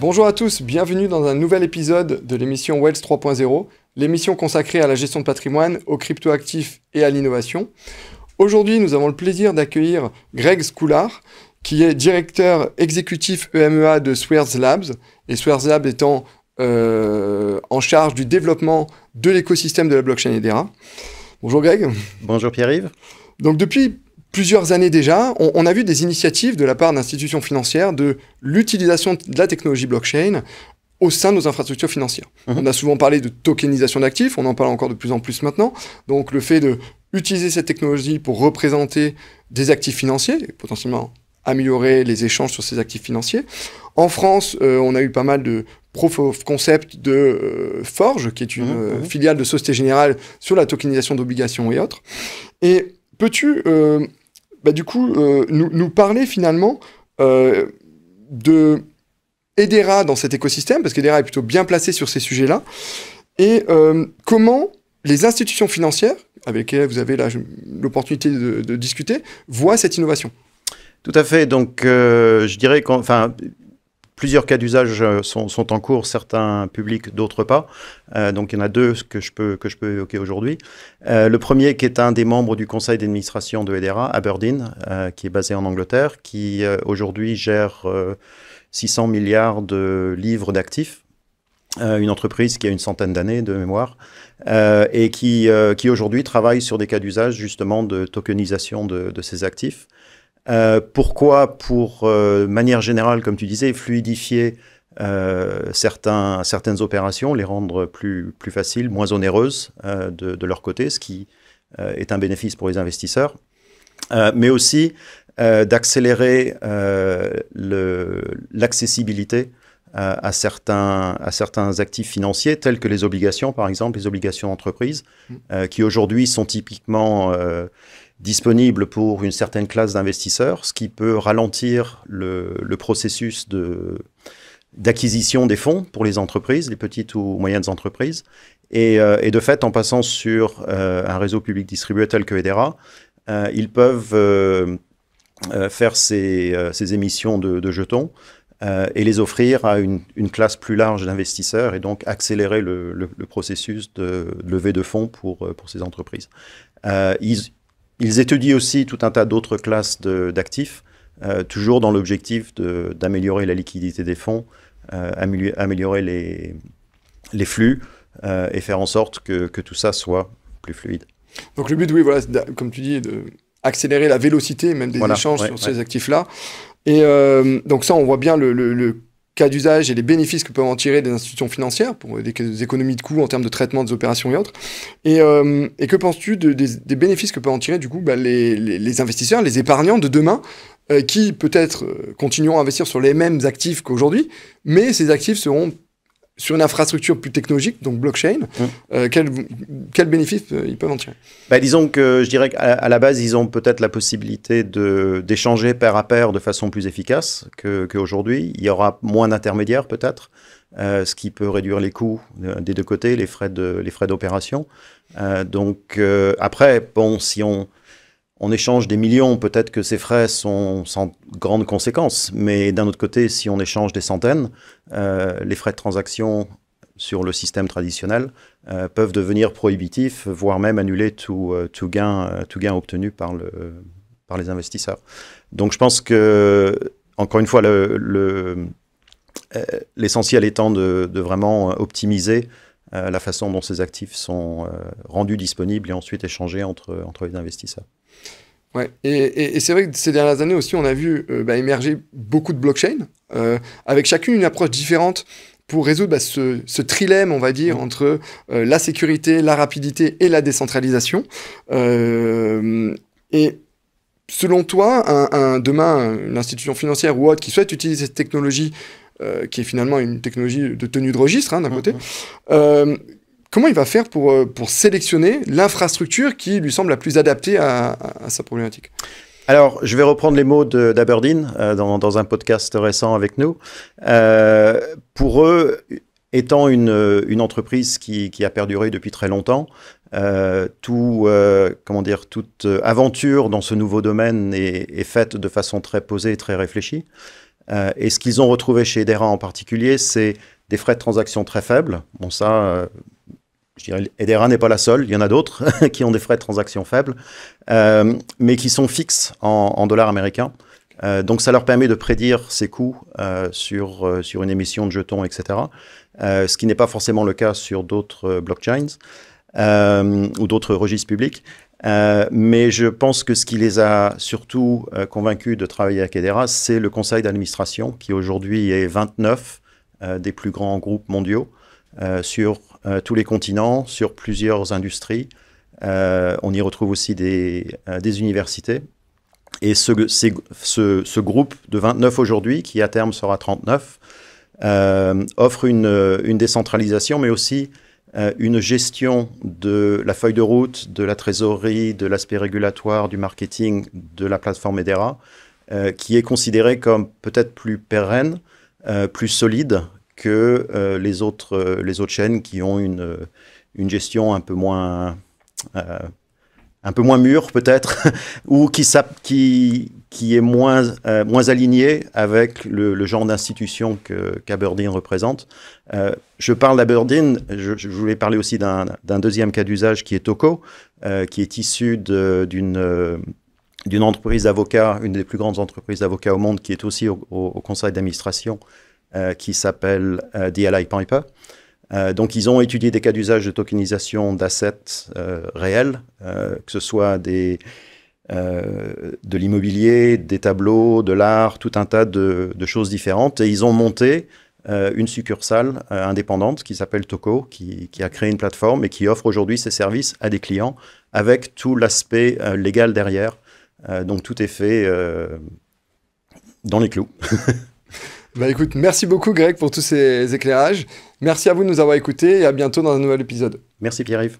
Bonjour à tous, bienvenue dans un nouvel épisode de l'émission Wells 3.0, l'émission consacrée à la gestion de patrimoine, aux cryptoactifs et à l'innovation. Aujourd'hui, nous avons le plaisir d'accueillir Greg Scoulard, qui est directeur exécutif EMEA de Swears Labs, et Swears Labs étant euh, en charge du développement de l'écosystème de la blockchain RA. Bonjour Greg. Bonjour Pierre-Yves. Donc depuis plusieurs années déjà, on, a vu des initiatives de la part d'institutions financières de l'utilisation de la technologie blockchain au sein de nos infrastructures financières. Mhm. On a souvent parlé de tokenisation d'actifs, on en parle encore de plus en plus maintenant. Donc le fait de utiliser cette technologie pour représenter des actifs financiers, potentiellement améliorer les échanges sur ces actifs financiers. En France, euh, on a eu pas mal de proof concept de euh, Forge, qui est une mmh, mmh. Euh, filiale de Société Générale sur la tokenisation d'obligations et autres. Et peux-tu, bah, du coup, nous, parler finalement de Edera dans cet écosystème, parce qu'Edera est plutôt bien placé sur ces sujets-là, et comment les institutions financières, avec lesquelles vous avez l'opportunité de discuter, voient cette innovation tout à fait. Donc, euh, je dirais qu'enfin, plusieurs cas d'usage euh, sont, en cours, certains publics, d'autres pas. Euh, donc il y en a deux que je peux, que je peux évoquer aujourd'hui. le premier qui est un des membres du conseil d'administration de EDERA, Aberdeen, qui est basé en Angleterre, qui aujourd'hui gère 600 milliards de livres d'actifs. une entreprise qui a une centaine d'années de mémoire et qui, qui aujourd'hui travaille sur des cas d'usage justement de tokenisation de, de ces actifs. Euh, pourquoi Pour, de euh, manière générale, comme tu disais, fluidifier euh, certains, certaines opérations, les rendre plus, plus faciles, moins onéreuses de, leur côté, ce qui est un bénéfice pour les investisseurs. mais aussi d'accélérer l'accessibilité à certains, à certains actifs financiers, tels que les obligations, par exemple, les obligations d'entreprise, mmh. qui aujourd'hui sont typiquement disponible pour une certaine classe d'investisseurs, ce qui peut ralentir le, processus de, d'acquisition des fonds pour les entreprises, les petites ou moyennes entreprises. Et, euh, de fait, en passant sur euh, un réseau public distribué tel que EDERA, euh, ils peuvent faire ces, émissions de, jetons et les offrir à une, classe plus large d'investisseurs et donc accélérer le, processus de, levée de fonds pour, pour ces entreprises. Ils, ils étudient aussi tout un tas d'autres classes d'actifs, euh, toujours dans l'objectif d'améliorer la liquidité des fonds, euh, améliorer les, les flux euh, et faire en sorte que, tout ça soit plus fluide. Donc le but, oui, voilà, comme tu dis, d'accélérer la vélocité même des échanges sur ces actifs-là. Et donc ça, on voit bien le cas d'usage et les bénéfices que peuvent en tirer des institutions financières pour des, économies de coûts en termes de traitement des opérations et autres. Et, euh, que penses-tu des, bénéfices que peuvent en tirer du coup bah, les, investisseurs, les épargnants de demain euh, qui peut-être euh, continueront à investir sur les mêmes actifs qu'aujourd'hui, mais ces actifs seront sur une infrastructure plus technologique, donc blockchain, quels mm. euh, quel bénéfices euh, ils peuvent en tirer bah, Disons que je dirais qu'à la base, ils ont peut-être la possibilité d'échanger pair à pair de façon plus efficace qu'aujourd'hui. Il y aura moins d'intermédiaires peut-être, euh, ce qui peut réduire les coûts des deux côtés, les frais d'opération. donc après, bon, si on on échange des millions, peut-être que ces frais sont sans grandes conséquences, mais d'un autre côté, si on échange des centaines, euh, les frais de transaction sur le système traditionnel euh, peuvent devenir prohibitifs, voire même annuler tout, euh, tout, gain, tout gain obtenu par, le, par les investisseurs. Donc je pense que, encore une fois, l'essentiel le, étant de, vraiment optimiser la façon dont ces actifs sont rendus disponibles et ensuite échangés entre, entre les investisseurs. Ouais. Et, c'est vrai que ces dernières années aussi, on a vu euh, bah, émerger beaucoup de blockchains, euh, avec chacune une approche différente pour résoudre bah, ce, trilemme, on va dire, mm. entre euh, la sécurité, la rapidité et la décentralisation. et selon toi, un, demain, une institution financière ou autre qui souhaite utiliser cette technologie, qui est finalement une technologie de tenue de registre hein, d'un mm, côté, mm comment il va faire pour, euh, pour sélectionner l'infrastructure qui lui semble la plus adaptée à, sa problématique alors, je vais reprendre les mots d'Aberdeen euh, dans, un podcast récent avec nous. Euh, pour eux, étant une, une entreprise qui, qui, a perduré depuis très longtemps, tout, comment dire, toute aventure dans ce nouveau domaine est, faite de façon très posée et très réfléchie. et ce qu'ils ont retrouvé chez Dera en particulier, c'est des frais de transaction très faibles. Bon, ça, je dirais, n'est pas la seule, il y en a d'autres qui ont des frais de transaction faibles, euh, mais qui sont fixes en, dollars américains. Euh, donc ça leur permet de prédire ces coûts euh, sur, sur une émission de jetons, etc. ce qui n'est pas forcément le cas sur d'autres blockchains ou d'autres registres publics. mais je pense que ce qui les a surtout convaincus de travailler avec EDERA, c'est le conseil d'administration, qui aujourd'hui est 29 des plus grands groupes mondiaux sur euh, tous les continents, sur plusieurs industries. Euh, on y retrouve aussi des, euh, universités. Et ce, groupe de 29 aujourd'hui, qui à terme sera 39, offre une, décentralisation, mais aussi une gestion de la feuille de route, de la trésorerie, de l'aspect régulatoire, du marketing, de la plateforme EDERA, qui est considérée comme peut-être plus pérenne, plus solide, que euh, les, autres, euh, les autres chaînes qui ont une, euh, une gestion un peu moins, un peu moins mûre peut-être, ou qui, qui, qui est moins, moins alignée avec le, genre d'institution qu'Aberdeen représente. je parle d'Aberdeen, je, je, voulais parler aussi d'un deuxième cas d'usage qui est Toco, qui est issu d'une d'une entreprise d'avocats, une des plus grandes entreprises d'avocats au monde, qui est aussi au conseil d'administration euh, qui s'appelle DLI euh, euh, donc, ils ont étudié des cas d'usage de tokenisation d'assets réels, que ce soit de l'immobilier, des tableaux, de l'art, tout un tas de, choses différentes. Et ils ont monté une succursale indépendante qui s'appelle Toco, qui, a créé une plateforme et qui offre aujourd'hui ses services à des clients avec tout l'aspect légal derrière. donc, tout est fait dans les clous. Bah, écoute, merci beaucoup Greg pour tous ces éclairages. Merci à vous de nous avoir écoutés et à bientôt dans un nouvel épisode. Merci Pierre-Yves.